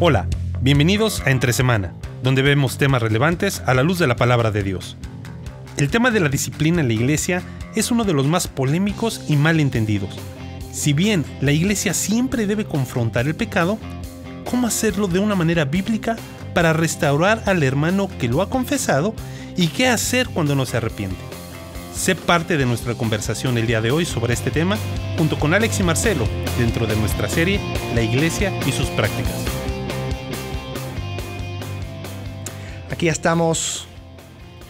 Hola, bienvenidos a Entre Semana, donde vemos temas relevantes a la luz de la palabra de Dios. El tema de la disciplina en la iglesia es uno de los más polémicos y malentendidos. Si bien la iglesia siempre debe confrontar el pecado, ¿cómo hacerlo de una manera bíblica para restaurar al hermano que lo ha confesado y qué hacer cuando no se arrepiente? Sé parte de nuestra conversación el día de hoy sobre este tema junto con Alex y Marcelo dentro de nuestra serie La Iglesia y sus prácticas. Aquí estamos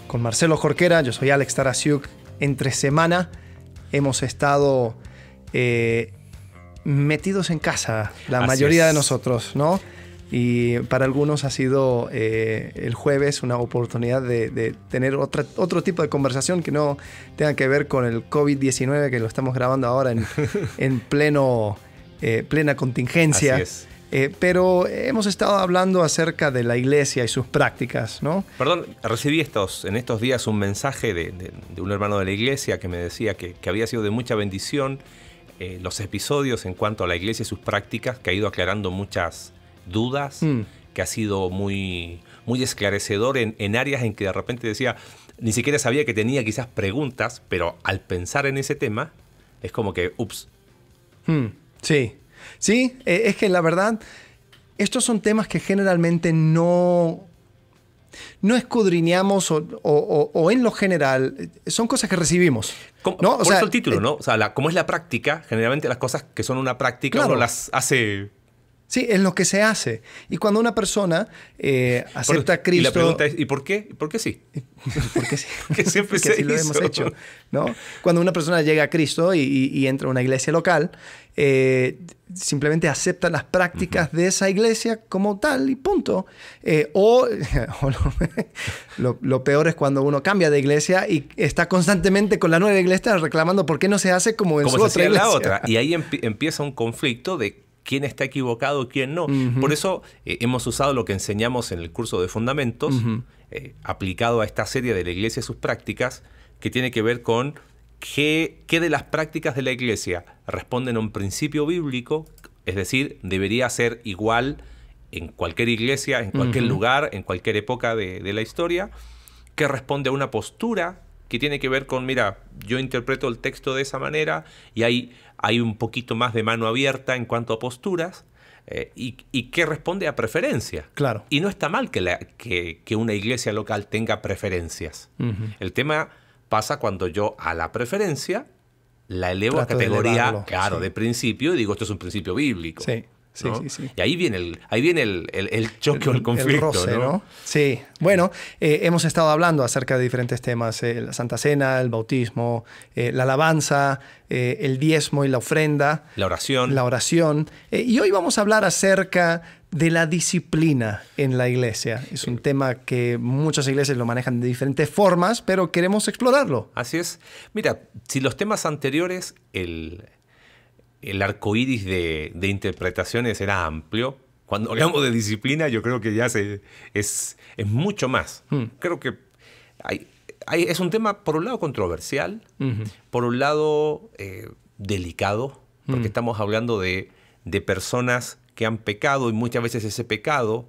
con Marcelo Jorquera, yo soy Alex Tarasiuk. Entre semana hemos estado eh, metidos en casa, la mayoría de nosotros, ¿no? Y para algunos ha sido eh, el jueves una oportunidad de, tener otro tipo de conversación que no tenga que ver con el COVID-19 que lo estamos grabando ahora en, pleno, eh, plena contingencia. Eh, pero hemos estado hablando acerca de la iglesia y sus prácticas, ¿no? Perdón, recibí estos, en estos días un mensaje de, un hermano de la iglesia que me decía que, había sido de mucha bendición eh, los episodios en cuanto a la iglesia y sus prácticas, que ha ido aclarando muchas dudas, mm. que ha sido muy, muy esclarecedor en, áreas en que de repente decía, ni siquiera sabía que tenía quizás preguntas, pero al pensar en ese tema, es como que, ups. Mm, sí, Sí. Sí, eh, es que la verdad, estos son temas que generalmente no, no escudriñamos o, en lo general, eh, son cosas que recibimos. ¿no? O el título, eh, ¿no? O sea, como es la práctica, generalmente las cosas que son una práctica claro. las hace Sí, es lo que se hace. Y cuando una persona eh, acepta a Cristo... Y la pregunta es, ¿y por qué? por qué sí? Porque sí. siempre lo hemos hecho. ¿no? Cuando una persona llega a Cristo y, entra a una iglesia local, eh, simplemente acepta las prácticas de esa iglesia como tal y punto. Eh, o, lo, peor es cuando uno cambia de iglesia y está constantemente con la nueva iglesia reclamando por qué no se hace como en su iglesia. la otra. Y ahí empieza un conflicto de quién está equivocado, quién no. Por eso eh, hemos usado lo que enseñamos en el curso de fundamentos, eh, aplicado a esta serie de la iglesia y sus prácticas, que tiene que ver con qué, de las prácticas de la iglesia responden a un principio bíblico, es decir, debería ser igual en cualquier iglesia, en cualquier lugar, en cualquier época de, de la historia, que responde a una postura que tiene que ver con, mira, yo interpreto el texto de esa manera y hay, hay un poquito más de mano abierta en cuanto a posturas. Eh, y, que responde a preferencia. Claro. Y no está mal que, la, que, que una iglesia local tenga preferencias. El tema pasa cuando yo a la preferencia la elevo a categoría, de claro, de principio y digo, esto es un principio bíblico. Y ahí viene el, ahí viene el, choque o el conflicto. ¿no? Sí. Bueno, eh, hemos estado hablando acerca de diferentes temas: eh, la Santa Cena, el bautismo, eh, la alabanza, el diezmo y la ofrenda. La oración. La oración. y hoy vamos a hablar acerca de la disciplina en la iglesia. Es un tema que muchas iglesias lo manejan de diferentes formas, pero queremos explorarlo. Así es. Mira, si los temas anteriores, el el arco iris de, interpretaciones era amplio. Cuando hablamos de disciplina, yo creo que ya se, es, mucho más. Hmm. Creo que hay, es un tema, por un lado, controversial, por un lado, eh, delicado, porque hmm. estamos hablando de, personas que han pecado y muchas veces ese pecado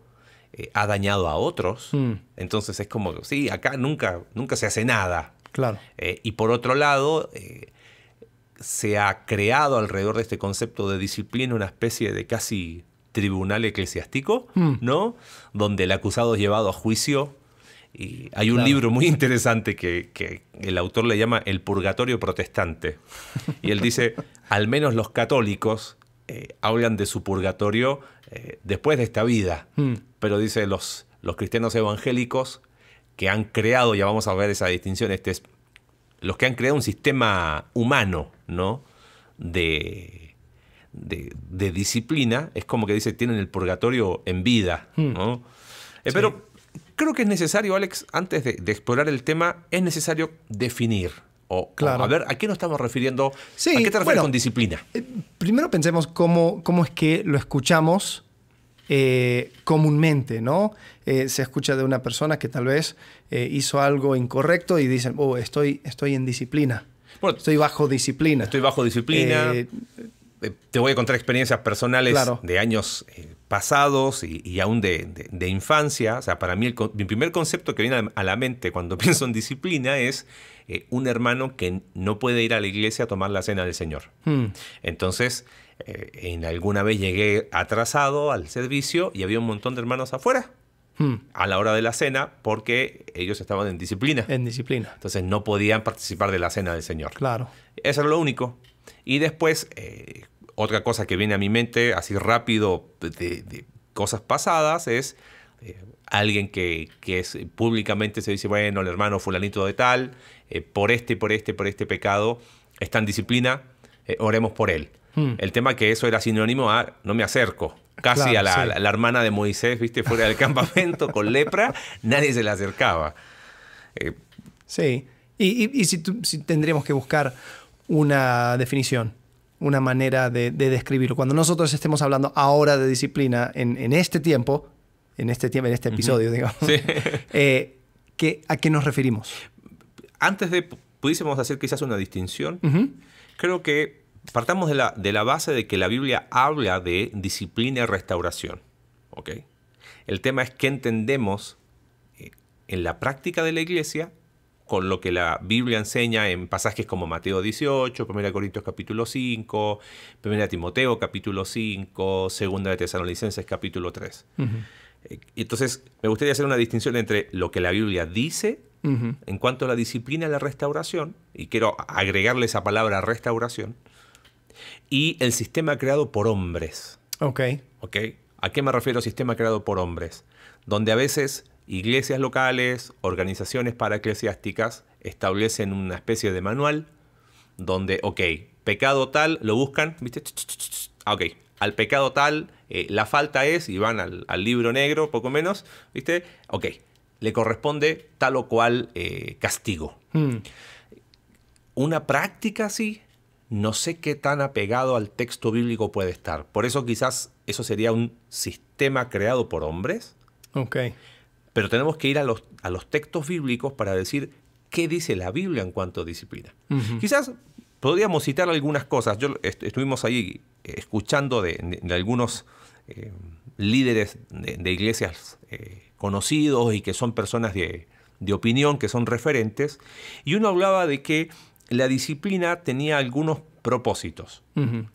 eh, ha dañado a otros. Hmm. Entonces es como, sí, acá nunca, nunca se hace nada. Claro. Eh, y por otro lado, se ha creado alrededor de este concepto de disciplina una especie de casi tribunal eclesiástico, hmm. ¿no? Donde el acusado es llevado a juicio. Y hay un libro muy interesante que, el autor le llama El Purgatorio Protestante. Y él dice, al menos los católicos eh, hablan de su purgatorio eh, después de esta vida. Hmm. Pero dice, los, los cristianos evangélicos que han creado, ya vamos a ver esa distinción, este es los que han creado un sistema humano, ¿no? De, de, disciplina, es como que dice, tienen el purgatorio en vida, hmm. eh, Pero creo que es necesario, Alex, antes de, explorar el tema, es necesario definir, o, a ver, ¿a qué nos estamos refiriendo? ¿A qué te refieres con disciplina? Eh, primero pensemos cómo es que lo escuchamos eh, comúnmente, ¿no? Eh, se escucha de una persona que tal vez eh, hizo algo incorrecto y dicen, oh, estoy, estoy en disciplina. estoy bajo disciplina. Estoy bajo disciplina. Te voy a contar experiencias personales de años pasados y, aún de, infancia. O sea, para mí el, primer concepto que viene a la mente cuando pienso en disciplina es un hermano que no puede ir a la iglesia a tomar la cena del Señor. Hmm. Entonces, eh, en alguna vez llegué atrasado al servicio y había un montón de hermanos afuera hmm. a la hora de la cena porque ellos estaban en disciplina. En disciplina. Entonces no podían participar de la cena del Señor. Claro. Eso era lo único. Y después, eh, otra cosa que viene a mi mente así rápido de, cosas pasadas es eh, alguien que, que es, públicamente se dice, bueno, el hermano fulanito de tal, por este, por este, por este pecado, está en disciplina eh, oremos por él. Hmm. El tema que eso era sinónimo a no me acerco. Casi a la, hermana de Moisés, viste, fuera del campamento con lepra, nadie se le acercaba. Eh, sí. Y, si, tendríamos que buscar una definición, una manera de, describirlo. Cuando nosotros estemos hablando ahora de disciplina en, este tiempo, en este tiempo, en este episodio, digamos, eh, ¿a qué nos referimos? Antes de pudiésemos hacer quizás una distinción creo que partamos de la, base de que la Biblia habla de disciplina y restauración. El tema es que entendemos eh, en la práctica de la iglesia con lo que la Biblia enseña en pasajes como Mateo 18, 1 Corintios capítulo 5, 1 Timoteo capítulo 5, 2 de Tesalonicenses capítulo 3. Eh, entonces, me gustaría hacer una distinción entre lo que la Biblia dice en cuanto a la disciplina de la restauración, y quiero agregarle esa palabra restauración, y el sistema creado por hombres. Ok. Ok. ¿A qué me refiero sistema creado por hombres? Donde a veces iglesias locales, organizaciones paraeclesiásticas establecen una especie de manual donde, ok, pecado tal, lo buscan, ¿viste? Ah, ok, al pecado tal, eh, la falta es, y van al, al, libro negro, poco menos, ¿viste? Ok, le corresponde tal o cual eh, castigo. Hmm. Una práctica así, no sé qué tan apegado al texto bíblico puede estar. Por eso quizás eso sería un sistema creado por hombres. Pero tenemos que ir a los, a los textos bíblicos para decir qué dice la Biblia en cuanto a disciplina. Quizás podríamos citar algunas cosas. Yo estuvimos ahí eh, escuchando de, algunos eh, líderes de, iglesias conocidos y que son personas de, opinión, que son referentes, y uno hablaba de que la disciplina tenía algunos propósitos.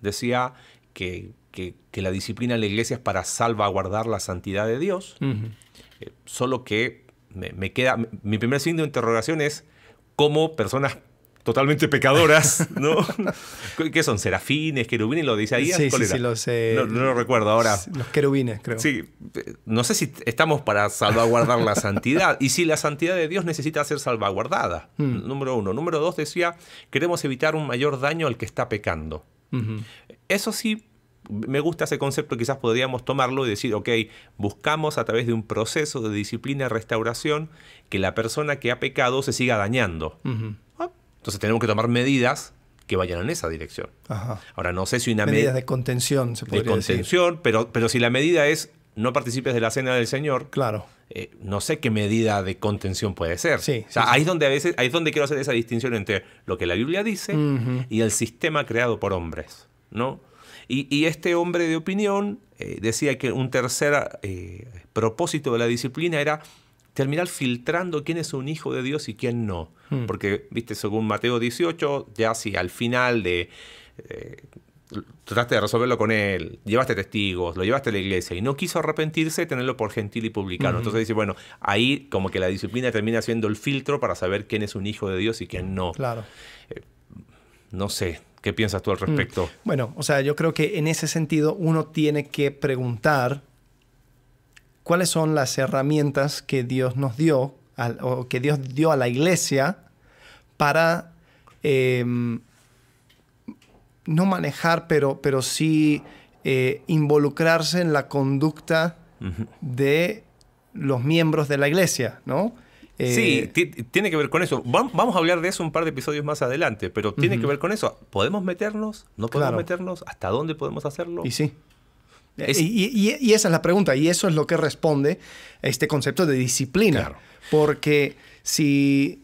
Decía que, la disciplina en la iglesia es para salvaguardar la santidad de Dios, eh, solo que me, me, queda, mi primer signo de interrogación es cómo personas totalmente pecadoras, ¿no? ¿Qué son? ¿Serafines? ¿Querubines? ¿Lo dice ahí. Sí, sí, sí, los, eh, no, lo recuerdo ahora. Los querubines, creo. Sí, no sé si estamos para salvaguardar la santidad y si la santidad de Dios necesita ser salvaguardada, mm. número uno. Número dos decía, queremos evitar un mayor daño al que está pecando. Eso sí, me gusta ese concepto, quizás podríamos tomarlo y decir, ok, buscamos a través de un proceso de disciplina y restauración que la persona que ha pecado se siga dañando. Entonces tenemos que tomar medidas que vayan en esa dirección. Ahora, no sé si una medida... Medidas de contención, se podría De contención, Pero, pero si la medida es no participes de la cena del Señor. Claro. Eh, no sé qué medida de contención puede ser. Sí, o sea, ahí, Es donde a veces, ahí es donde quiero hacer esa distinción entre lo que la Biblia dice y el sistema creado por hombres. ¿no? Y, este hombre de opinión eh, decía que un tercer eh, propósito de la disciplina era terminar filtrando quién es un hijo de Dios y quién no. Hmm. Porque, viste, según Mateo 18, ya si al final de... Eh, trataste de resolverlo con él, llevaste testigos, lo llevaste a la iglesia y no quiso arrepentirse, tenerlo por gentil y publicano. Entonces dice, bueno, ahí como que la disciplina termina siendo el filtro para saber quién es un hijo de Dios y quién no. Claro. Eh, no sé, ¿qué piensas tú al hmm. respecto? Bueno, o sea, yo creo que en ese sentido uno tiene que preguntar cuáles son las herramientas que Dios nos dio o que Dios dio a la iglesia para em, no manejar, pero, pero sí eh, involucrarse en la conducta de los miembros de la iglesia, ¿no? Eh, sí, tiene que ver con eso. vamos a hablar de eso un par de episodios más adelante, pero tiene que ver con eso. ¿Podemos meternos? ¿No podemos meternos? ¿Hasta dónde podemos hacerlo? Y sí y, esa es la pregunta, y eso es lo que responde a este concepto de disciplina. Porque si,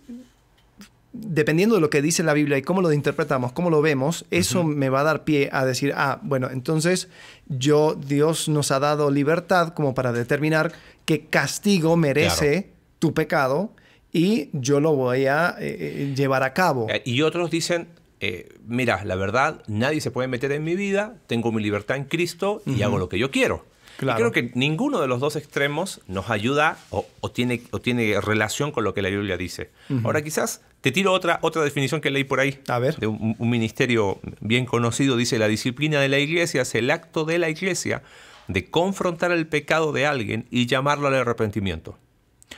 dependiendo de lo que dice la Biblia y cómo lo interpretamos, cómo lo vemos, eso me va a dar pie a decir, ah, bueno, entonces yo, Dios nos ha dado libertad como para determinar qué castigo merece tu pecado y yo lo voy a eh, eh, llevar a cabo. Eh, y otros dicen, eh, mira, la verdad, nadie se puede meter en mi vida, tengo mi libertad en Cristo y hago lo que yo quiero. Claro. creo que ninguno de los dos extremos nos ayuda o, tiene, relación con lo que la Biblia dice. Ahora quizás te tiro otra, otra definición que leí por ahí. A ver. De un, un, ministerio bien conocido. Dice, la disciplina de la iglesia es el acto de la iglesia de confrontar el pecado de alguien y llamarlo al arrepentimiento.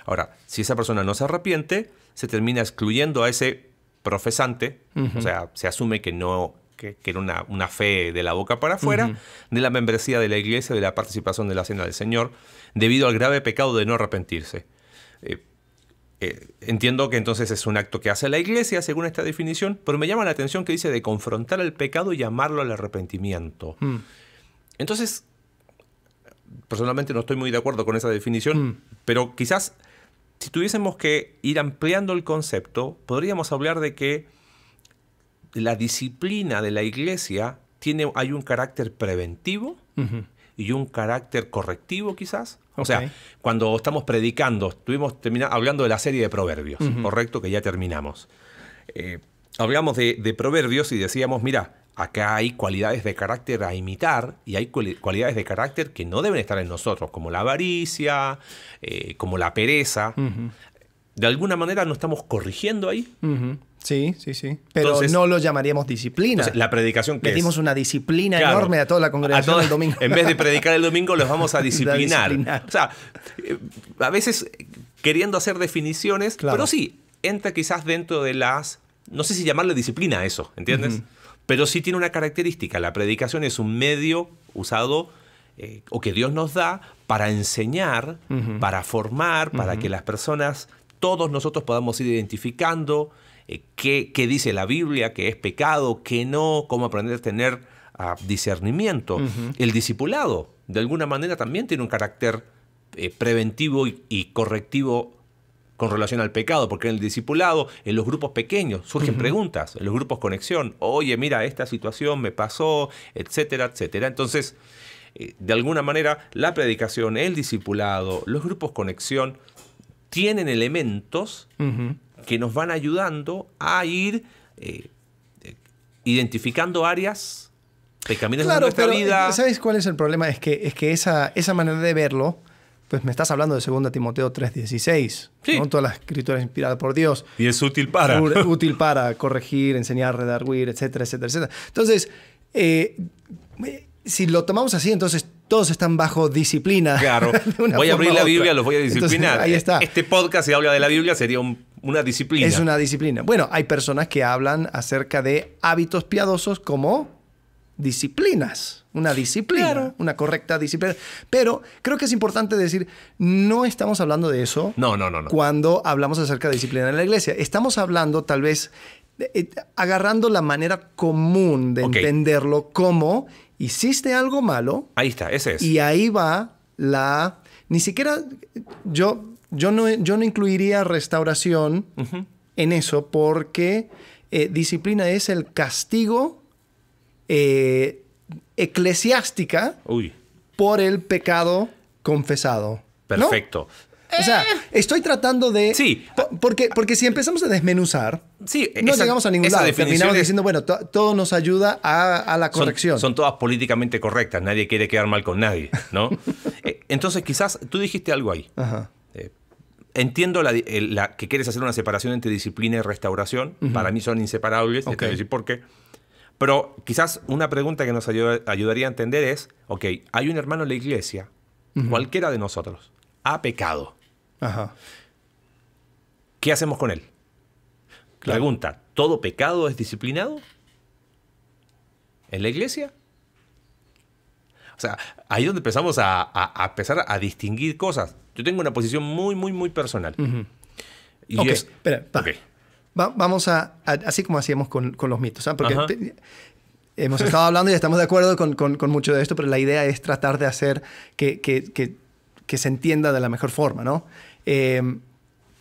Ahora, si esa persona no se arrepiente, se termina excluyendo a ese profesante, o sea, se asume que no que, era una, fe de la boca para afuera, de la membresía de la iglesia, de la participación de la cena del Señor, debido al grave pecado de no arrepentirse. Eh, eh, entiendo que entonces es un acto que hace la iglesia, según esta definición, pero me llama la atención que dice de confrontar el pecado y llamarlo al arrepentimiento. Mm. Entonces, personalmente no estoy muy de acuerdo con esa definición, mm. pero quizás si tuviésemos que ir ampliando el concepto, podríamos hablar de que la disciplina de la iglesia tiene, hay un carácter preventivo y un carácter correctivo quizás. O sea, cuando estamos predicando, estuvimos hablando de la serie de proverbios, correcto, que ya terminamos. Eh, hablamos de proverbios y decíamos, mira, Acá hay cualidades de carácter a imitar y hay cualidades de carácter que no deben estar en nosotros, como la avaricia, eh, como la pereza. De alguna manera nos estamos corrigiendo ahí. Sí, sí, sí. Pero no lo llamaríamos disciplina. la predicación que es. Pedimos una disciplina enorme a toda la congregación todo el domingo. En vez de predicar el domingo, los vamos a disciplinar. O sea, eh, a veces eh, queriendo hacer definiciones, pero sí, entra quizás dentro de las. No sé si llamarle disciplina a eso, ¿entiendes? Pero sí tiene una característica, la predicación es un medio usado eh, o que Dios nos da para enseñar, para formar, para que las personas, todos nosotros podamos ir identificando eh, qué, dice la Biblia, qué es pecado, qué no, cómo aprender a tener ah, discernimiento. El discipulado, de alguna manera, también tiene un carácter eh, preventivo y correctivo con relación al pecado, porque en el discipulado, en los grupos pequeños, surgen preguntas, en los grupos conexión, oye, mira, esta situación me pasó, etcétera, etcétera. Entonces, eh, de alguna manera, la predicación, el discipulado, los grupos conexión, tienen elementos que nos van ayudando a ir eh, identificando áreas, de caminos de nuestra vida. Eh, ¿Sabes cuál es el problema? Es que, es que esa, esa manera de verlo pues me estás hablando de 2 Timoteo 3:16, sí. todas las escrituras inspiradas por Dios. Y es útil para. útil para corregir, enseñar, redarguir, etcétera, etcétera, etcétera. Entonces, eh, si lo tomamos así, entonces todos están bajo disciplina. Claro. Voy a abrir la Biblia, los voy a disciplinar. ahí está. Este podcast, se habla de la Biblia, sería una disciplina. Es una disciplina. Bueno, hay personas que hablan acerca de hábitos piadosos como disciplinas, una disciplina, una correcta disciplina. Pero creo que es importante decir, no estamos hablando de eso. No, no, no, Cuando hablamos acerca de disciplina en la iglesia, estamos hablando tal vez eh, agarrando la manera común de entenderlo como hiciste algo malo. Ahí está, ese es. Y ahí va la ni siquiera yo yo no yo no incluiría restauración en eso porque eh, disciplina es el castigo eh, eclesiástica por el pecado confesado. Perfecto. O sea, eh. estoy tratando de. Sí. Porque, porque si empezamos a desmenuzar, sí, no llegamos a ningún lado. Terminamos diciendo, bueno, todo nos ayuda a, la corrección. Son, todas políticamente correctas. Nadie quiere quedar mal con nadie, ¿no? Eh, entonces, quizás tú dijiste algo ahí. entiendo la, que quieres hacer una separación entre disciplina y restauración. Para mí son inseparables. Okay. Te decir por qué. Pero quizás una pregunta que nos ayudaría a entender es, ok, hay un hermano en la iglesia, cualquiera de nosotros, ha pecado. ¿Qué hacemos con él? Pregunta, ¿todo pecado es disciplinado? ¿En la iglesia? O sea, ahí es donde empezamos a, empezar a distinguir cosas. Yo tengo una posición muy, muy, muy personal. y ok, espera, okay vamos a, así como hacíamos con, los mitos, ¿ah? porque hemos estado hablando y estamos de acuerdo con, mucho de esto, pero la idea es tratar de hacer que, se entienda de la mejor forma, ¿no? Em,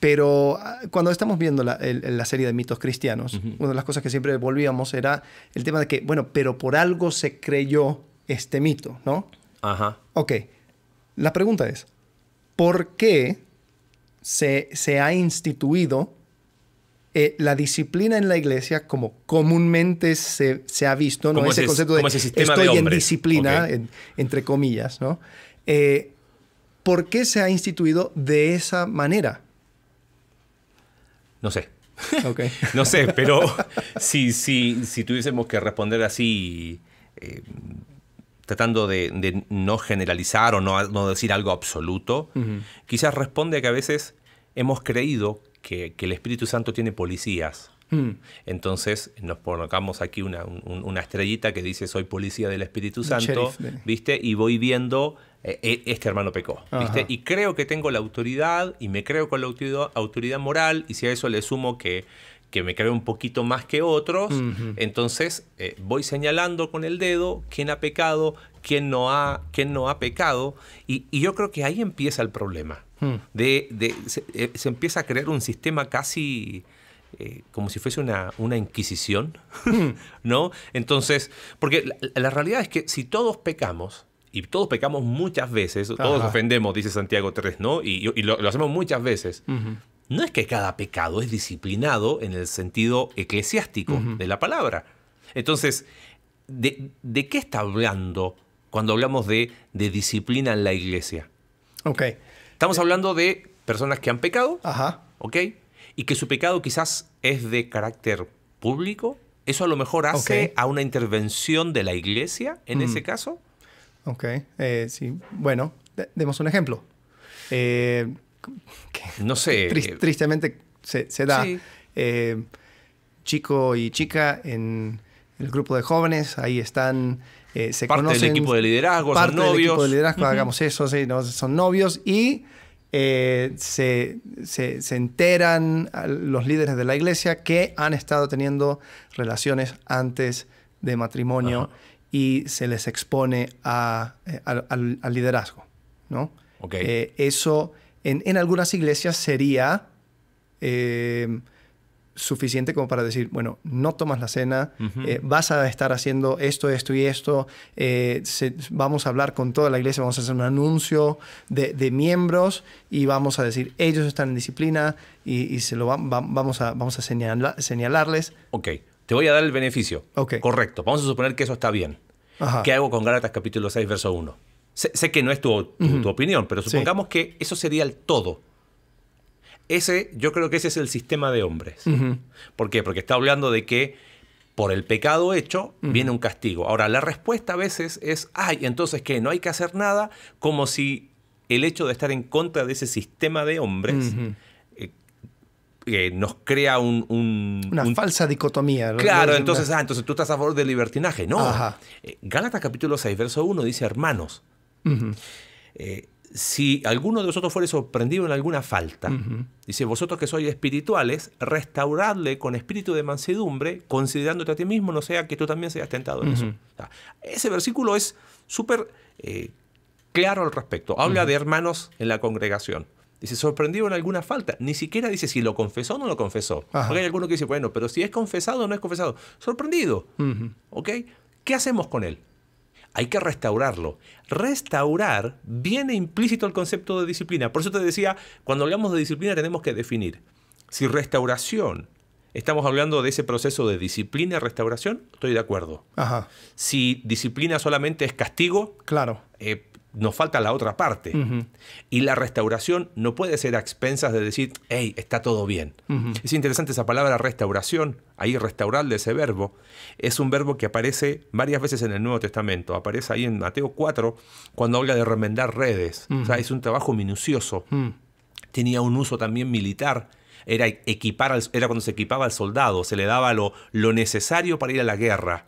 pero ah, cuando estamos viendo la, serie de mitos cristianos, una de las cosas que siempre volvíamos era el tema de que, bueno, pero por algo se creyó este mito, ¿no? Ajá. Ok. La pregunta es, ¿por qué se, se ha instituido eh, la disciplina en la iglesia, como comúnmente se, ha visto, ¿no? ese concepto de estoy en disciplina, entre comillas, ¿no? Eh, ¿Por qué se ha instituido de esa manera? No sé. no sé, pero si, si, si tuviésemos que responder así, eh, tratando de, no generalizar o no, decir algo absoluto, quizás responde a que a veces hemos creído que, el Espíritu Santo tiene policías. Mm. Entonces nos colocamos aquí una, estrellita que dice soy policía del Espíritu Santo, ¿viste? Y voy viendo, eh, eh, este hermano pecó, ¿viste? Y creo que tengo la autoridad y me creo con la autoridad, moral y si a eso le sumo que, que me creo un poquito más que otros, entonces eh, voy señalando con el dedo quién ha pecado, quién no ha, quién no ha pecado, y, yo creo que ahí empieza el problema. Hmm. de, eh, se, empieza a crear un sistema casi eh, como si fuese una, una inquisición, hmm. ¿no? Entonces, porque la, realidad es que si todos pecamos, y todos pecamos muchas veces, todos ofendemos, dice Santiago 3, ¿no? Y, lo, hacemos muchas veces. No es que cada pecado es disciplinado en el sentido eclesiástico de la palabra. Entonces, ¿de, qué está hablando cuando hablamos de, de disciplina en la iglesia? Ok. Estamos hablando de personas que han pecado, Ajá. ¿ok? Y que su pecado quizás es de carácter público. Eso a lo mejor hace a una intervención de la iglesia en mm. ese caso. Ok, eh, sí. Bueno, demos un ejemplo. Eh, no sé. tristemente se, da. Eh, chico y chica en el grupo de jóvenes, ahí están eh, se parte del equipo de liderazgo, son novios. Del equipo de liderazgo, hagamos eso, son novios y eh, se, se, enteran los líderes de la iglesia que han estado teniendo relaciones antes de matrimonio y se les expone eh, al liderazgo. ¿no? eso en, en, algunas iglesias sería suficiente como para decir, bueno, no tomas la cena, eh, vas a estar haciendo esto, esto y esto, eh, vamos a hablar con toda la iglesia, vamos a hacer un anuncio de, miembros y vamos a decir, ellos están en disciplina y, se lo vamos a, vamos a señalarles. Ok, te voy a dar el beneficio. Correcto, vamos a suponer que eso está bien. ¿Qué hago con Gálatas capítulo 6, verso 1? Sé, que no es tu, opinión, pero supongamos que eso sería el todo ese, yo creo que ese es el sistema de hombres. ¿Por qué? Porque está hablando de que por el pecado hecho viene un castigo. Ahora, la respuesta a veces es, ay, entonces que no hay que hacer nada, como si el hecho de estar en contra de ese sistema de hombres eh, eh, nos crea un... Una falsa dicotomía. Claro, entonces, ah, entonces tú estás a favor del libertinaje. No. Eh, Gálatas capítulo 6, verso 1 dice, hermanos, si alguno de vosotros fuere sorprendido en alguna falta, dice, vosotros que sois espirituales, restauradle con espíritu de mansedumbre, considerándote a ti mismo, no sea que tú también seas tentado en eso. ese versículo es súper eh, claro al respecto. Habla de hermanos en la congregación. Dice, sorprendido en alguna falta. Ni siquiera dice si lo confesó o no lo confesó. Porque hay alguno que dice, bueno, pero si es confesado o no es confesado. Sorprendido. ¿Ok? ¿Qué hacemos con él? hay que restaurarlo. Restaurar viene implícito el concepto de disciplina. Por eso te decía, cuando hablamos de disciplina tenemos que definir si restauración, estamos hablando de ese proceso de disciplina y restauración, estoy de acuerdo. Ajá. Si disciplina solamente es castigo, claro. Eh, nos falta la otra parte. Y la restauración no puede ser a expensas de decir, hey, está todo bien. Es interesante esa palabra restauración, ahí restaurar de ese verbo. Es un verbo que aparece varias veces en el Nuevo Testamento. Aparece ahí en Mateo 4 cuando habla de remendar redes. O sea, es un trabajo minucioso. Tenía un uso también militar. Era, equipar era cuando se equipaba al soldado, se le daba lo, lo necesario para ir a la guerra.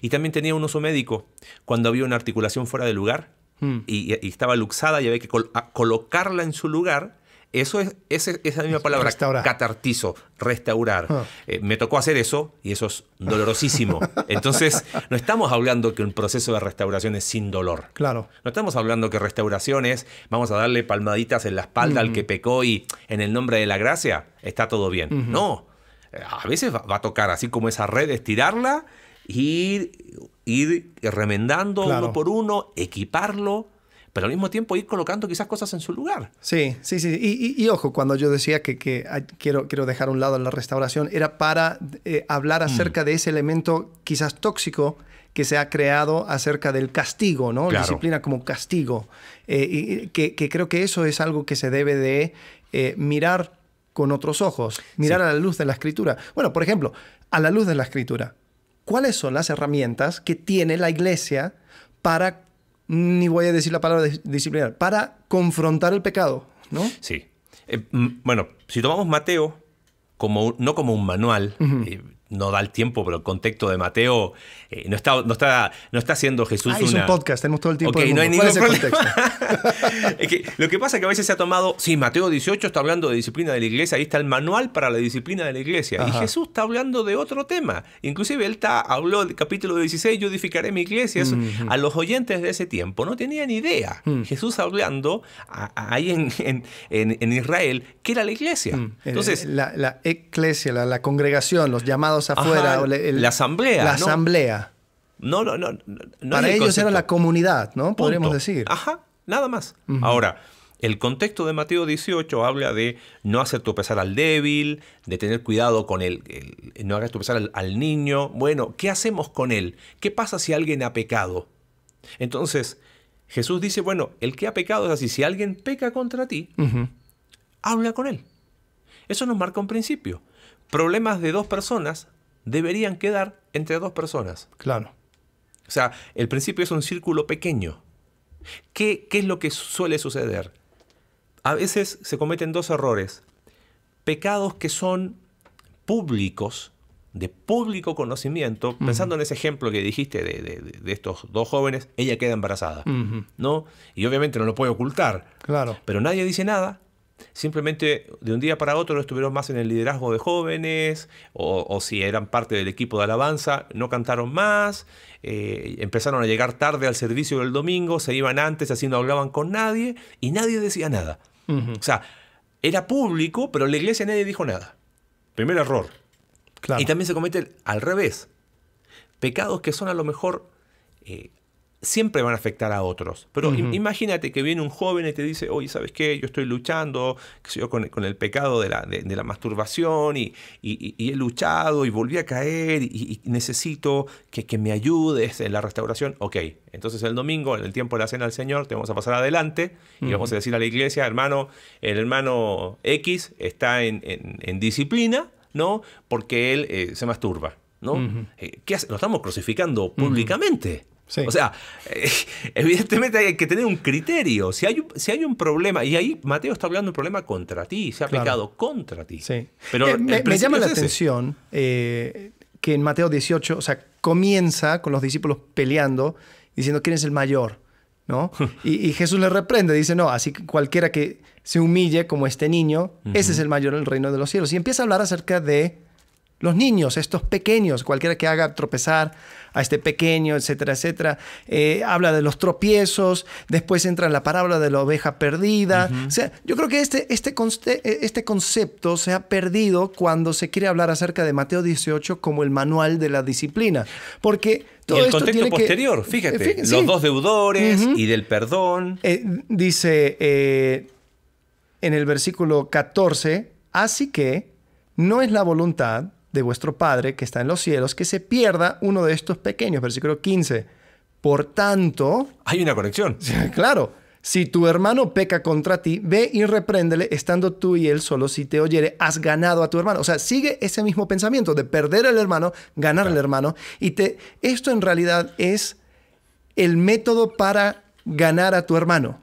Y también tenía un uso médico. Cuando había una articulación fuera de lugar, Mm. y, estaba luxada y había que colocarla en su lugar. Eso es, esa misma palabra, catartizo, restaurar. Ah. Eh, me tocó hacer eso y eso es dolorosísimo. Entonces, no estamos hablando que un proceso de restauración es sin dolor. Claro. No estamos hablando que restauración es, vamos a darle palmaditas en la espalda al que pecó y en el nombre de la gracia está todo bien. No. A veces va a tocar, así como esa red, estirarla y ir remendando uno por uno, equiparlo, pero al mismo tiempo ir colocando quizás cosas en su lugar. Sí, sí, sí. Y, ojo, cuando yo decía que, ah, quiero, quiero dejar a un lado la restauración, era para eh, hablar mm. acerca de ese elemento quizás tóxico que se ha creado acerca del castigo, ¿no? la Disciplina como castigo. Eh, y, que, creo que eso es algo que se debe de eh, mirar con otros ojos, mirar a la luz de la escritura. Bueno, por ejemplo, a la luz de la escritura, cuáles son las herramientas que tiene la iglesia para, ni voy a decir la palabra disciplinar, para confrontar el pecado, ¿no? Sí. Eh, bueno, si tomamos Mateo como, no como un manual, no da el tiempo, pero el contexto de Mateo eh, no, está, no, está, no está haciendo Jesús ah, es un podcast, tenemos todo el tiempo. Ok, no hay lo que pasa es que a veces se ha tomado, sí, Mateo 18 está hablando de disciplina de la iglesia, ahí está el manual para la disciplina de la iglesia. Y Jesús está hablando de otro tema. Inclusive él está, habló del capítulo 16, yo edificaré mi iglesia. A los oyentes de ese tiempo no tenían idea. Mm. Jesús hablando ahí en, en, Israel, que era la iglesia. Mm. Eh, Entonces, la, la, eclesia, la congregación, los llamados afuera. la asamblea. La asamblea. No, no, no, Para ellos era la comunidad, ¿no? Podríamos decir. Ajá, nada más. Ahora, el contexto de Mateo 18 habla de no hacer tu pesar al débil, de tener cuidado con él no hagas tropezar al, al, niño. Bueno, ¿qué hacemos con él? ¿Qué pasa si alguien ha pecado? Entonces, Jesús dice, bueno, el que ha pecado es así, si alguien peca contra ti, habla con él. Eso nos marca un principio problemas de dos personas deberían quedar entre dos personas. Claro. O sea, el principio es un círculo pequeño. ¿Qué, ¿Qué, es lo que suele suceder? A veces se cometen dos errores. Pecados que son públicos, de público conocimiento, pensando en ese ejemplo que dijiste de, estos dos jóvenes, ella queda embarazada, ¿no? Y obviamente no lo puede ocultar. Claro. Pero nadie dice nada simplemente de un día para otro no estuvieron más en el liderazgo de jóvenes, o, si eran parte del equipo de alabanza, no cantaron más, eh, empezaron a llegar tarde al servicio del domingo, se iban antes, así no hablaban con nadie, y nadie decía nada. O sea, era público, pero la iglesia nadie dijo nada. Primer error. Y también se comete al revés. Pecados que son a lo mejor eh, siempre van a afectar a otros. Pero imagínate que viene un joven y te dice, oye, ¿sabes qué? Yo estoy luchando yo, con, el pecado de la, masturbación y, he luchado y volví a caer y, necesito que, me ayudes en la restauración. Ok, entonces el domingo, en el tiempo de la cena al Señor, te vamos a pasar adelante y vamos a decir a la iglesia, hermano, el hermano X está en, en, disciplina, ¿no? Porque él eh, se masturba. ¿no? Eh, ¿Qué hace? Lo estamos crucificando públicamente. O sea, eh, evidentemente hay que tener un criterio. Si hay un, si hay un problema, y ahí Mateo está hablando de un problema contra ti, se ha aplicado contra ti. Pero eh, me, llama la atención eh, que en Mateo 18, o sea, comienza con los discípulos peleando, diciendo quién es el mayor, ¿no? y, Jesús le reprende, dice, no, así que cualquiera que se humille como este niño, ese es el mayor en el reino de los cielos. Y empieza a hablar acerca de los niños, estos pequeños, cualquiera que haga tropezar a este pequeño, etcétera, etcétera. Eh, habla de los tropiezos, después entra en la parábola de la oveja perdida. sea, yo creo que este, este, eh, este concepto se ha perdido cuando se quiere hablar acerca de Mateo 18 como el manual de la disciplina. Porque todo y el contexto posterior, fíjate, eh, los dos deudores y del perdón. dice en el versículo 14, así que no es la voluntad de vuestro Padre que está en los cielos que se pierda uno de estos pequeños. Versículo 15. Por tanto... Hay una conexión. Claro. Si tu hermano peca contra ti, ve y repréndele, estando tú y él solo. Si te oyere, has ganado a tu hermano. O sea, sigue ese mismo pensamiento de perder al hermano, ganar al hermano. Y te, esto en realidad es el método para ganar a tu hermano.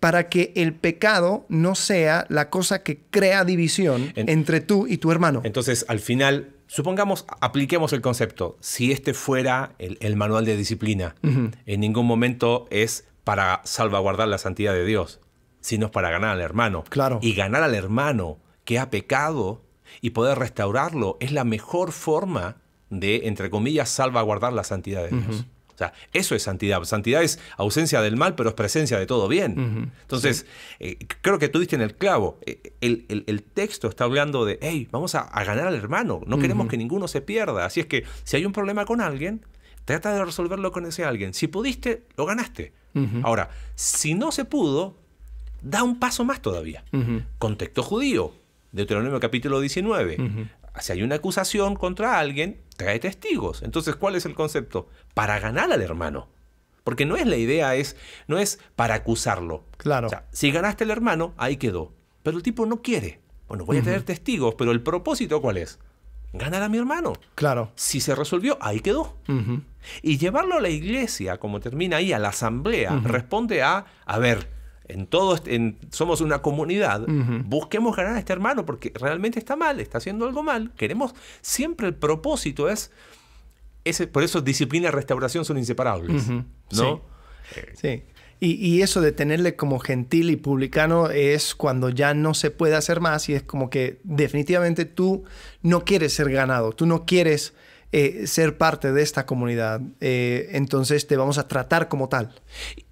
Para que el pecado no sea la cosa que crea división entre tú y tu hermano. Entonces, al final, supongamos, apliquemos el concepto. Si este fuera el, manual de disciplina, en ningún momento es para salvaguardar la santidad de Dios, sino es para ganar al hermano. Claro. Y ganar al hermano que ha pecado y poder restaurarlo es la mejor forma de, entre comillas, salvaguardar la santidad de Dios. O sea, eso es santidad. Santidad es ausencia del mal, pero es presencia de todo bien. Entonces, eh, creo que tú diste en el clavo. Eh, el, texto está hablando de, hey, vamos a, ganar al hermano, no queremos que ninguno se pierda. Así es que si hay un problema con alguien, trata de resolverlo con ese alguien. Si pudiste, lo ganaste. Ahora, si no se pudo, da un paso más todavía. Contexto judío, Deuteronomio capítulo 19 si hay una acusación contra alguien, trae testigos. Entonces, ¿cuál es el concepto? Para ganar al hermano. Porque no es la idea, es, no es para acusarlo. Claro. O sea, si ganaste al hermano, ahí quedó. Pero el tipo no quiere. Bueno, voy a tener testigos, pero el propósito, ¿cuál es? Ganar a mi hermano. Claro. Si se resolvió, ahí quedó. Y llevarlo a la iglesia, como termina ahí, a la asamblea, responde a, a ver, en todos, este, somos una comunidad, busquemos ganar a este hermano porque realmente está mal, está haciendo algo mal. Queremos, siempre el propósito es, ese, por eso disciplina y restauración son inseparables, ¿no? y, eso de tenerle como gentil y publicano es cuando ya no se puede hacer más y es como que definitivamente tú no quieres ser ganado, tú no quieres eh, ser parte de esta comunidad. Eh, entonces te vamos a tratar como tal.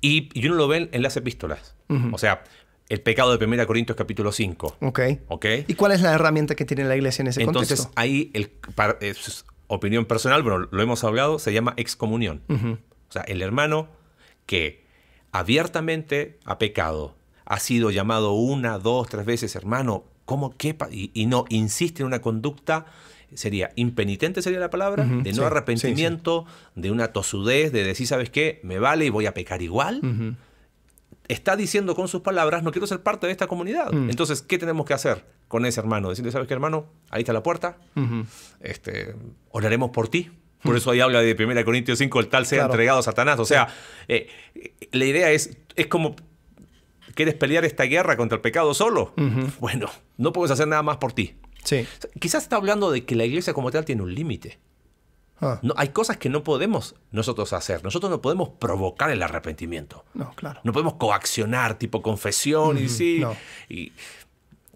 Y, uno lo ve en las epístolas. O sea, el pecado de 1 Corintios capítulo 5. Ok. ¿Y cuál es la herramienta que tiene la iglesia en ese contexto? Entonces ahí, opinión personal, bueno, lo hemos hablado, se llama excomunión. O sea, el hermano que abiertamente ha pecado, ha sido llamado una, dos, tres veces hermano, ¿cómo qué? y no, insiste en una conducta sería impenitente sería la palabra, de no arrepentimiento, de una tosudez, de decir, ¿sabes qué? Me vale y voy a pecar igual. Está diciendo con sus palabras, no quiero ser parte de esta comunidad. Mm. Entonces, ¿qué tenemos que hacer con ese hermano? Decirle, ¿sabes qué, hermano? Ahí está la puerta. este, oraremos por ti. Por eso ahí habla de 1 Corintios 5, el tal sea entregado a Satanás. O sea, eh, la idea es, es como ¿Quieres pelear esta guerra contra el pecado solo? Bueno, no puedes hacer nada más por ti. Quizás está hablando de que la iglesia como tal tiene un límite. Ah. No, hay cosas que no podemos nosotros hacer. Nosotros no podemos provocar el arrepentimiento. No, claro. No podemos coaccionar, tipo confesión y sí. Y,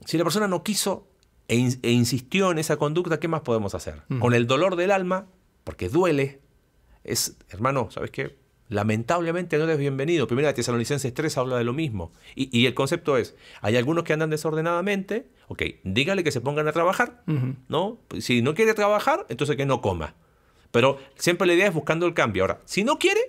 si la persona no quiso e, e, insistió en esa conducta, ¿qué más podemos hacer? Con el dolor del alma, porque duele, es, hermano, ¿sabes qué? Lamentablemente no eres bienvenido. Primera Tesalonicenses 3 habla de lo mismo. y el concepto es, hay algunos que andan desordenadamente Ok, dígale que se pongan a trabajar, ¿no? Pues, si no quiere trabajar, entonces que no coma. Pero siempre la idea es buscando el cambio. Ahora, si no quiere,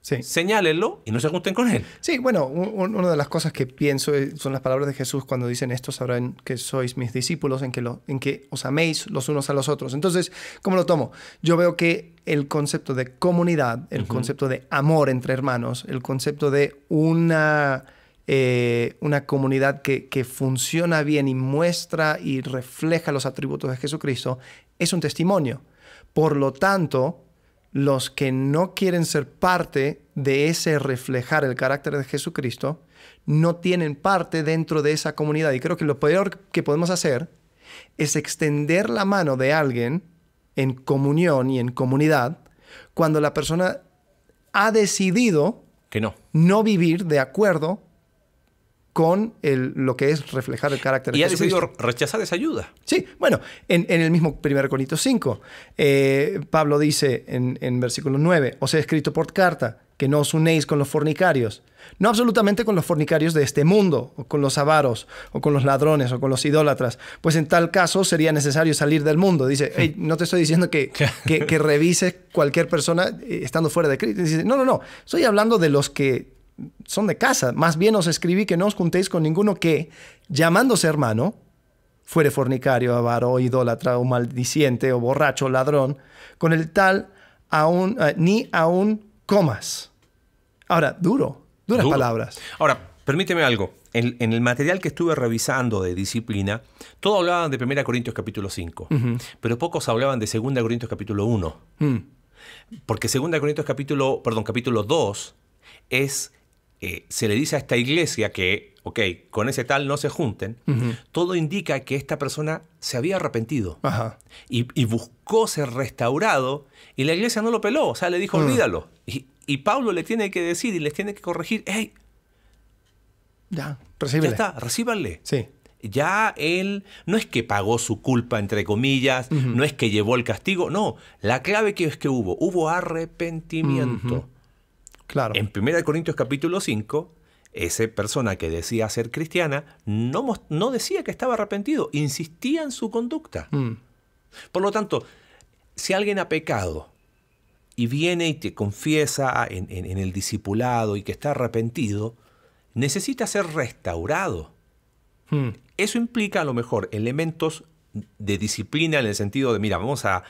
sí. señálenlo y no se junten con él. Sí, bueno, una de las cosas que pienso son las palabras de Jesús cuando dicen esto sabrán que sois mis discípulos, en que, os améis los unos a los otros. Entonces, ¿cómo lo tomo? Yo veo que el concepto de comunidad, el concepto de amor entre hermanos, el concepto de una eh, una comunidad que, que funciona bien y muestra y refleja los atributos de Jesucristo, es un testimonio. Por lo tanto, los que no quieren ser parte de ese reflejar el carácter de Jesucristo, no tienen parte dentro de esa comunidad. Y creo que lo peor que podemos hacer es extender la mano de alguien en comunión y en comunidad cuando la persona ha decidido que no. no vivir de acuerdo con lo que es reflejar el carácter de Y ha decidido rechazar esa ayuda. Sí, bueno, en, el mismo primer Corintios 5, eh, Pablo dice en, versículo 9, os he escrito por carta que no os unéis con los fornicarios, no absolutamente con los fornicarios de este mundo, o con los avaros, o con los ladrones, o con los idólatras, pues en tal caso sería necesario salir del mundo. Dice, no te estoy diciendo que, que revises cualquier persona eh, estando fuera de Cristo. Dice, no, no, no, estoy hablando de los que son de casa. Más bien os escribí que no os juntéis con ninguno que, llamándose hermano, fuere fornicario, avaro, idólatra, o maldiciente, o borracho, ladrón, con el tal aún, eh, ni aún comas. Ahora, duro, duras palabras. Ahora, permíteme algo. En, el material que estuve revisando de disciplina, todos hablaban de 1 Corintios capítulo 5, pero pocos hablaban de 2 Corintios capítulo 1. Mm. Porque 2 Corintios capítulo, perdón, capítulo 2 es eh, se le dice a esta iglesia que, ok, con ese tal no se junten, todo indica que esta persona se había arrepentido Y, buscó ser restaurado y la iglesia no lo peló, o sea, le dijo, mm. olvídalo. Y, Pablo le tiene que decir y les tiene que corregir, hey, ya, recibanle ya está, Sí ya él no es que pagó su culpa, entre comillas, no es que llevó el castigo, no, la clave que es que hubo, hubo arrepentimiento. En 1 Corintios capítulo 5, esa persona que decía ser cristiana no, decía que estaba arrepentido, insistía en su conducta. Mm. Por lo tanto, si alguien ha pecado y viene y te confiesa en, el discipulado y que está arrepentido, necesita ser restaurado. Mm. Eso implica a lo mejor elementos de disciplina en el sentido de, mira, vamos a,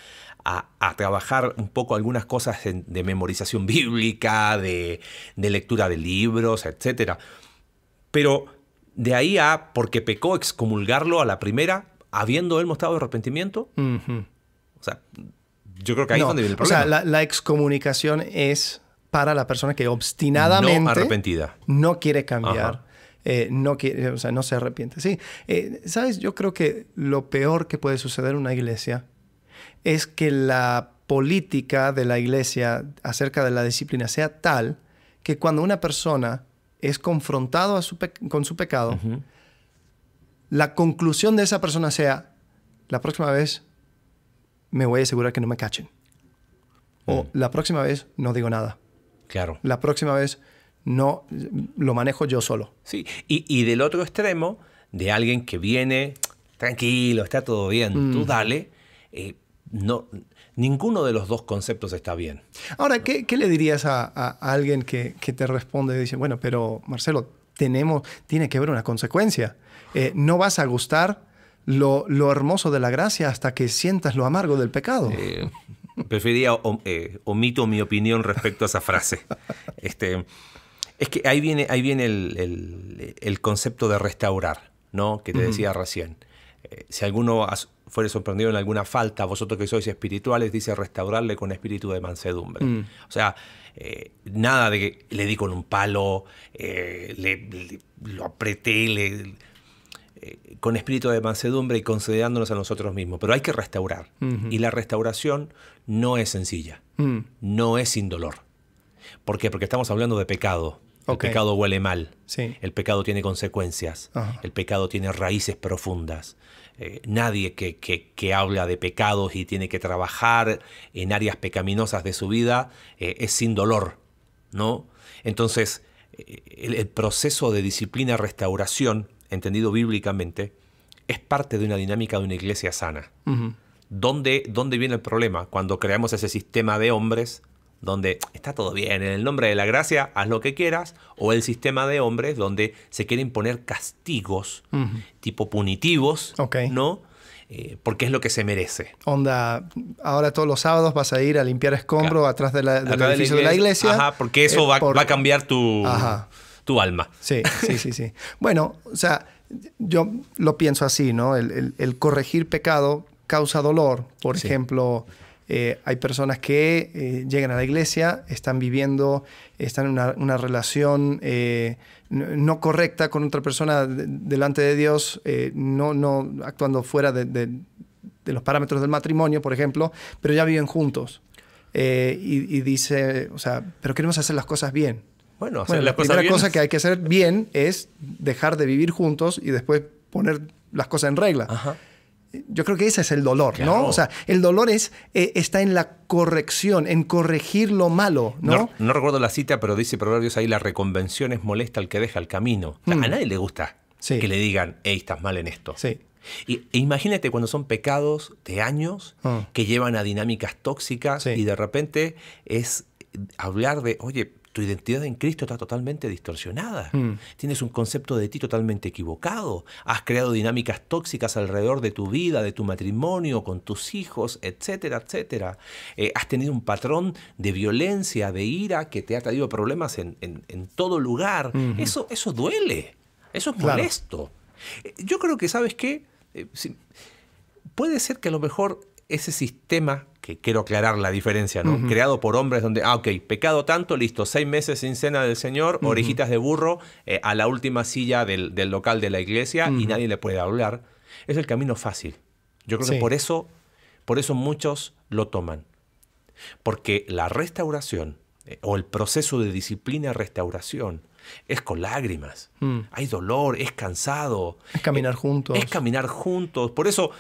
trabajar un poco algunas cosas de memorización bíblica, de, lectura de libros, etc. Pero de ahí a, porque pecó, excomulgarlo a la primera, habiendo él mostrado arrepentimiento. O sea, yo creo que ahí es donde viene el problema. O sea, la, excomunicación es para la persona que obstinadamente no, quiere cambiar. Eh, no, quiere, eh, o sea, no se arrepiente. Sí, eh, sabes, yo creo que lo peor que puede suceder en una iglesia es que la política de la iglesia acerca de la disciplina sea tal que cuando una persona es confrontado con su pecado, la conclusión de esa persona sea, la próxima vez me voy a asegurar que no me cachen. O mm. la próxima vez no digo nada. Claro. La próxima vez no lo manejo yo solo. Sí, y, del otro extremo, de alguien que viene, tranquilo, está todo bien, mm. tú dale, eh, no, ninguno de los dos conceptos está bien. Ahora, ¿qué, le dirías a, alguien que, te responde y dice, bueno, pero Marcelo, tenemos, tiene que haber una consecuencia? Eh, no vas a gustar lo, hermoso de la gracia hasta que sientas lo amargo del pecado. Eh, prefería, omito mi opinión respecto a esa frase. Este, es que ahí viene, ahí viene el, concepto de restaurar, ¿no? Que te decía recién. Eh, si alguno fuere sorprendido en alguna falta, vosotros que sois espirituales, dice restaurarle con espíritu de mansedumbre. Mm. O sea, eh, nada de que le di con un palo, eh, le, lo apreté, le, con espíritu de mansedumbre y considerándonos a nosotros mismos. Pero hay que restaurar. Y la restauración no es sencilla, mm. no es sin dolor. ¿Por qué? Porque estamos hablando de pecado. El pecado huele mal. El pecado tiene consecuencias. El pecado tiene raíces profundas. Eh, nadie que, que, que, habla de pecados y tiene que trabajar en áreas pecaminosas de su vida eh, es sin dolor, ¿no? Entonces, eh, el, proceso de disciplina restauración, entendido bíblicamente, es parte de una dinámica de una iglesia sana. ¿Dónde, ¿Dónde viene el problema? Cuando creamos ese sistema de hombres donde está todo bien, en el nombre de la gracia haz lo que quieras, o el sistema de hombres donde se quieren imponer castigos tipo punitivos, ¿no? Eh, porque es lo que se merece. Onda, ahora todos los sábados vas a ir a limpiar escombros atrás de la, del edificio de la, iglesia. Ajá, porque eso eh, va, a cambiar tu, tu alma. Sí, sí, sí, sí. bueno, o sea, yo lo pienso así, ¿no? El, corregir pecado causa dolor, por ejemplo. Eh, hay personas que eh, llegan a la iglesia, están viviendo, están en una, relación eh, no correcta con otra persona delante de Dios, no, actuando fuera de, los parámetros del matrimonio, por ejemplo, pero ya viven juntos. Y, dice, o sea, pero queremos hacer las cosas bien. Bueno, hacer la primera cosa que hay que hacer bien es dejar de vivir juntos y después poner las cosas en regla. Ajá. Yo creo que ese es el dolor, ¿no? O sea, el dolor es, eh, está en la corrección, en corregir lo malo, ¿no? ¿no? recuerdo la cita, pero dice Proverbios ahí, la reconvención es molesta al que deja el camino. A mm. nadie le gusta que le digan, hey, estás mal en esto. Sí. Y, e imagínate cuando son pecados de años ah. que llevan a dinámicas tóxicas y de repente es hablar de, oye, tu identidad en Cristo está totalmente distorsionada. Mm. Tienes un concepto de ti totalmente equivocado. Has creado dinámicas tóxicas alrededor de tu vida, de tu matrimonio, con tus hijos, etcétera, etcétera. Eh, has tenido un patrón de violencia, de ira, que te ha traído problemas en, todo lugar. Mm. eso, eso duele. Eso es molesto. Eh, yo creo que, ¿sabes qué? Eh, puede ser que a lo mejor ese sistema que quiero aclarar la diferencia, ¿no? Creado por hombres donde, ah, ok, pecado tanto, listo, seis meses sin cena del Señor, orejitas de burro, eh, a la última silla del, local de la iglesia y nadie le puede hablar. Es el camino fácil. Yo creo que por eso, por eso muchos lo toman. Porque la restauración eh, o el proceso de disciplina y restauración es con lágrimas, mm. hay dolor, es cansado. Es caminar eh, juntos. Es caminar juntos. Por eso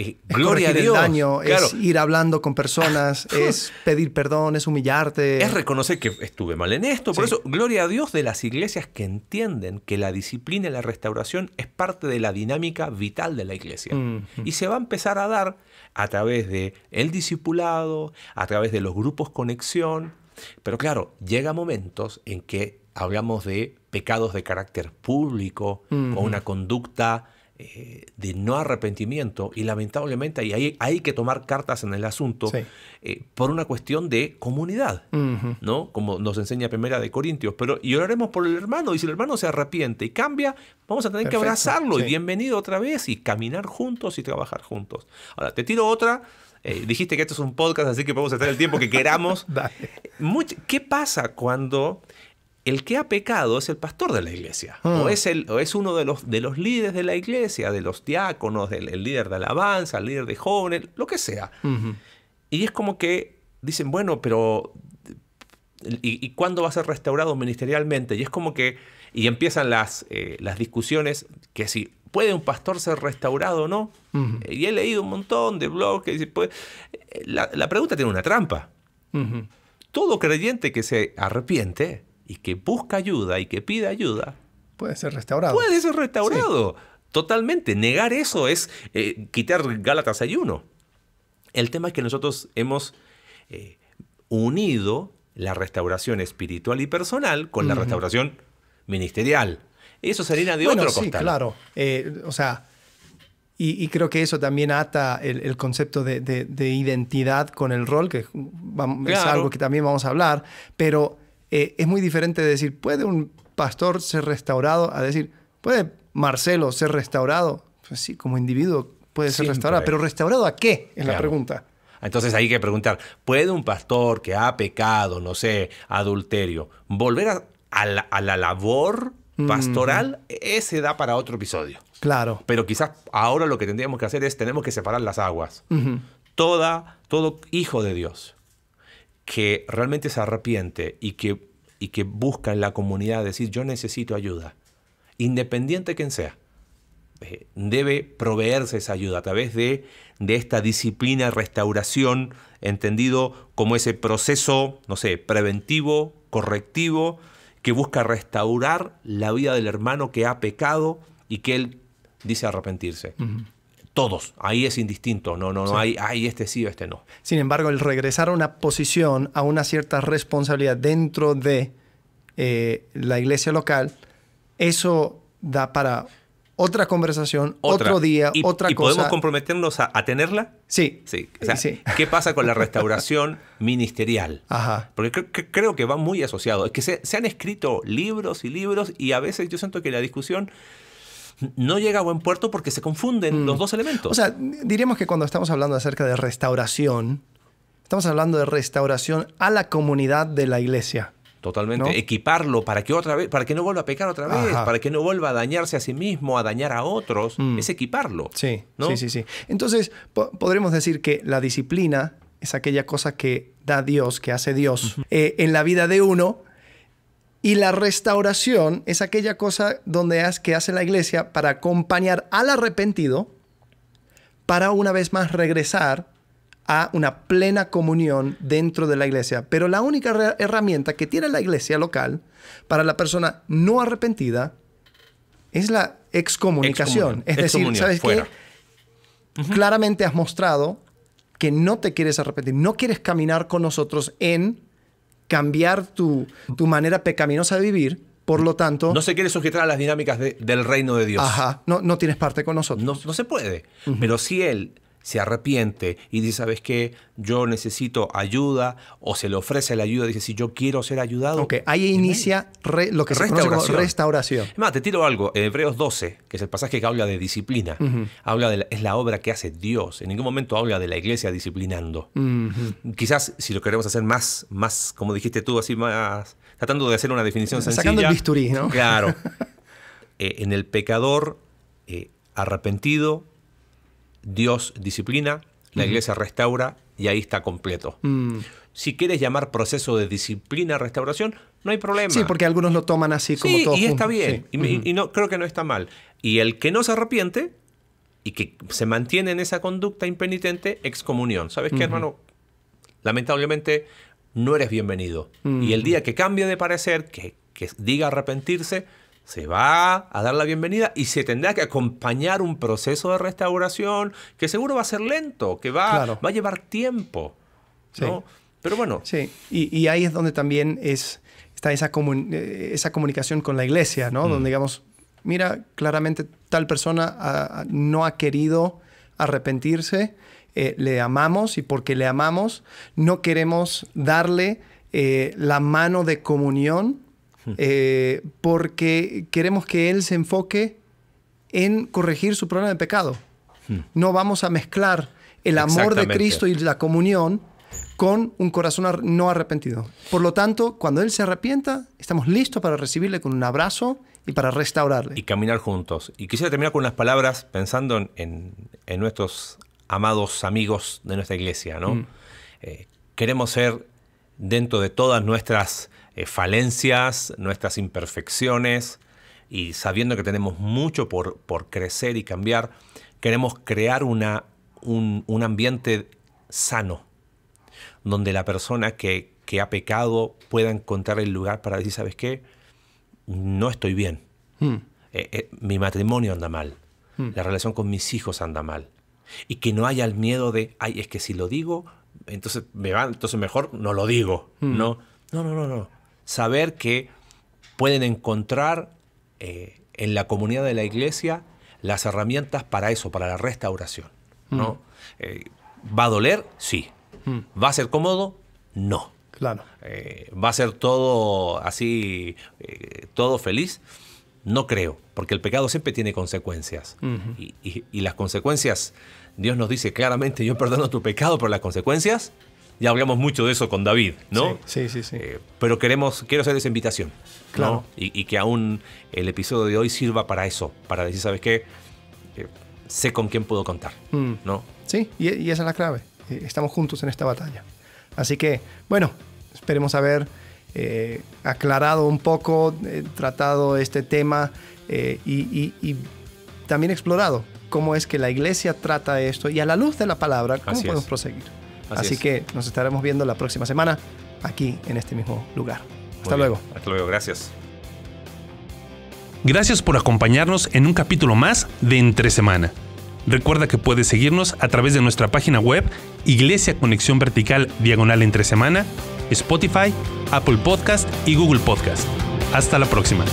eh, gloria a Dios. daño, Es ir hablando con personas, es pedir perdón, es humillarte. Es reconocer que estuve mal en esto. Por eso, gloria a Dios de las iglesias que entienden que la disciplina y la restauración es parte de la dinámica vital de la iglesia. Y se va a empezar a dar a través de el discipulado, a través de los grupos conexión. Pero claro, llega momentos en que hablamos de pecados de carácter público o una conducta eh, de no arrepentimiento y lamentablemente hay, que tomar cartas en el asunto eh, por una cuestión de comunidad, ¿no? Como nos enseña Primera de Corintios, pero y oraremos por el hermano y si el hermano se arrepiente y cambia, vamos a tener que abrazarlo y bienvenido otra vez y caminar juntos y trabajar juntos. Ahora, te tiro otra. Eh, dijiste que esto es un podcast, así que podemos estar el tiempo que queramos. ¿Qué pasa cuando el que ha pecado es el pastor de la iglesia, o, ah. es el, es uno de los, de los líderes de la iglesia, de los diáconos, del líder de alabanza, el líder de jóvenes, lo que sea. Y es como que dicen, bueno, pero ¿y, cuándo va a ser restaurado ministerialmente? Y es como que, y empiezan las, eh, las discusiones que si puede un pastor ser restaurado o no. Eh, y he leído un montón de blogs que dicen, pues, eh, la, pregunta tiene una trampa. Todo creyente que se arrepiente, y que busca ayuda y que pide ayuda. Puede ser restaurado. Puede ser restaurado. Totalmente. Negar eso es eh, quitar Gálatas ayuno. El tema es que nosotros hemos eh, unido la restauración espiritual y personal con la restauración ministerial. Eso sería de otro sí, Claro. Eh, o sea, y, creo que eso también ata el, concepto de, identidad con el rol, que es, algo que también vamos a hablar. Pero eh, es muy diferente decir, ¿puede un pastor ser restaurado? A decir, ¿puede Marcelo ser restaurado? Pues sí, como individuo puede ser restaurado, pero ¿restaurado a qué? Es la pregunta. Entonces hay que preguntar, ¿puede un pastor que ha pecado, no sé, adulterio, volver a, la, labor pastoral? Ese da para otro episodio. Claro. Pero quizás ahora lo que tendríamos que hacer es, tenemos que separar las aguas. Toda, todo hijo de Dios que realmente se arrepiente y que, y que busca en la comunidad decir yo necesito ayuda, independiente quien sea, eh, debe proveerse esa ayuda a través de, de esta disciplina, restauración, entendido como ese proceso, no sé, preventivo, correctivo, que busca restaurar la vida del hermano que ha pecado y que él dice arrepentirse todos. Ahí es indistinto, no, no, no hay, hay, este sí o este no. Sin embargo, el regresar a una posición, a una cierta responsabilidad dentro de eh, la iglesia local, eso da para otra conversación, otro día, otra cosa. ¿Y podemos comprometernos a, tenerla? Sí. Sí. ¿Qué pasa con la restauración ministerial? Ajá. Porque creo que va muy asociado. Es que se han escrito libros y libros y a veces yo siento que la discusión no llega a buen puerto porque se confunden los mm. dos elementos. O sea, diríamos que cuando estamos hablando acerca de restauración, estamos hablando de restauración a la comunidad de la iglesia. Totalmente. Equiparlo para que otra vez, para que no vuelva a pecar otra vez, para que no vuelva a dañarse a sí mismo, a dañar a otros, mm. es equiparlo. Sí, sí, sí, Entonces, podremos decir que la disciplina es aquella cosa que da Dios, que hace Dios eh, en la vida de uno y la restauración es aquella cosa donde que hace la iglesia para acompañar al arrepentido para una vez más regresar a una plena comunión dentro de la iglesia. Pero la única herramienta que tiene la iglesia local para la persona no arrepentida es la excomunicación. Es decir, ¿sabes Claramente has mostrado que no te quieres arrepentir, no quieres caminar con nosotros en cambiar tu, tu manera pecaminosa de vivir. Por lo tanto. No se quiere sujetar a las dinámicas del reino de Dios. Ajá, no, no tienes parte con nosotros. No, se puede. Pero si Él se arrepiente y dice, ¿sabes qué? Yo necesito ayuda o se le ofrece la ayuda, dice, si yo quiero ser ayudado. Ok, ahí inicia lo que se restauración. restauración. más, te tiro algo, Hebreos 12, que es el pasaje que habla de disciplina, habla de es la obra que hace Dios, en ningún momento habla de la iglesia disciplinando. Quizás si lo queremos hacer más, más, como dijiste tú, así más, tratando de hacer una definición sencilla. Sacando el bisturí, ¿no? Claro. Eh, en el pecador eh, arrepentido Dios disciplina, la iglesia restaura y ahí está completo. Mm. Si quieres llamar proceso de disciplina restauración, no hay problema. Sí, porque algunos lo toman así como todo. Y está bien, y, no, creo que no está mal. Y el que no se arrepiente y que se mantiene en esa conducta impenitente, excomunión. ¿Sabes qué, hermano? Lamentablemente no eres bienvenido. Mm. Y el día que cambie de parecer, que, que diga arrepentirse, se va a dar la bienvenida y se tendrá que acompañar un proceso de restauración que seguro va a ser lento, que va, va a llevar tiempo. Pero bueno. Sí, y, ahí es donde también es, está esa, eh, esa comunicación con la iglesia, ¿no? Mm. Donde digamos, mira, claramente tal persona no ha querido arrepentirse, eh, le amamos y porque le amamos no queremos darle eh, la mano de comunión eh, porque queremos que Él se enfoque en corregir su problema de pecado. Hmm. No vamos a mezclar el amor de Cristo y la comunión con un corazón no arrepentido. Por lo tanto, cuando Él se arrepienta, estamos listos para recibirle con un abrazo y para restaurarle. Y caminar juntos. Y quisiera terminar con unas palabras pensando en, nuestros amados amigos de nuestra iglesia, ¿no? Hmm. Eh, queremos ser, dentro de todas nuestras eh, falencias, nuestras imperfecciones y sabiendo que tenemos mucho por, por crecer y cambiar, queremos crear una, un, un, ambiente sano, donde la persona que, que, ha pecado pueda encontrar el lugar para decir, ¿sabes qué? No estoy bien. Hmm. Eh, eh, mi matrimonio anda mal. Hmm. La relación con mis hijos anda mal. Y que no haya el miedo de, ay, es que si lo digo, entonces me va, entonces mejor no lo digo. Hmm. No, no, no, no. no saber que pueden encontrar eh, en la comunidad de la iglesia las herramientas para eso, para la restauración. Mm. ¿no? Eh, ¿Va a doler? Sí. Mm. ¿Va a ser cómodo? No. Claro. Eh, ¿Va a ser todo así, todo feliz? No creo, porque el pecado siempre tiene consecuencias. y, y, las consecuencias, Dios nos dice claramente, yo perdono tu pecado, pero las consecuencias ya hablamos mucho de eso con David, ¿no? Sí, sí, sí. Eh, pero queremos, quiero hacer esa invitación. Claro. Y, que aún el episodio de hoy sirva para eso, para decir, ¿sabes qué? Eh, sé con quién puedo contar, mm. ¿no? Sí, y, esa es la clave. Eh, estamos juntos en esta batalla. Así que, bueno, esperemos haber aclarado un poco, tratado este tema y, también explorado cómo es que la iglesia trata esto y a la luz de la palabra, cómo podemos proseguir. Así, que nos estaremos viendo la próxima semana aquí en este mismo lugar. Hasta luego. Hasta luego, gracias. Gracias por acompañarnos en un capítulo más de Entre Semana. Recuerda que puedes seguirnos a través de nuestra página web Iglesia Conexión Vertical Diagonal Entre Semana, Spotify, Apple Podcast y Google Podcast. Hasta la próxima.